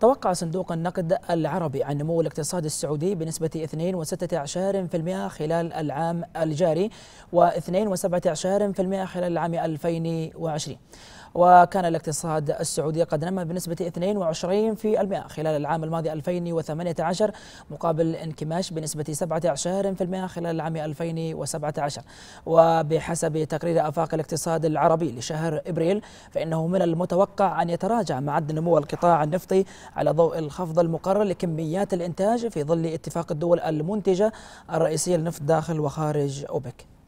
توقع صندوق النقد العربي عن نمو الاقتصاد السعودي بنسبة 2.6% خلال العام الجاري و 2.7% خلال العام 2020 وكان الاقتصاد السعودي قد نمى بنسبة 22% خلال العام الماضي 2018 مقابل انكماش بنسبة 17% خلال العام 2017 وبحسب تقرير آفاق الاقتصاد العربي لشهر إبريل فإنه من المتوقع أن يتراجع معد نمو القطاع النفطي على ضوء الخفض المقرر لكميات الإنتاج في ظل اتفاق الدول المنتجة الرئيسية للنفط داخل وخارج أوبك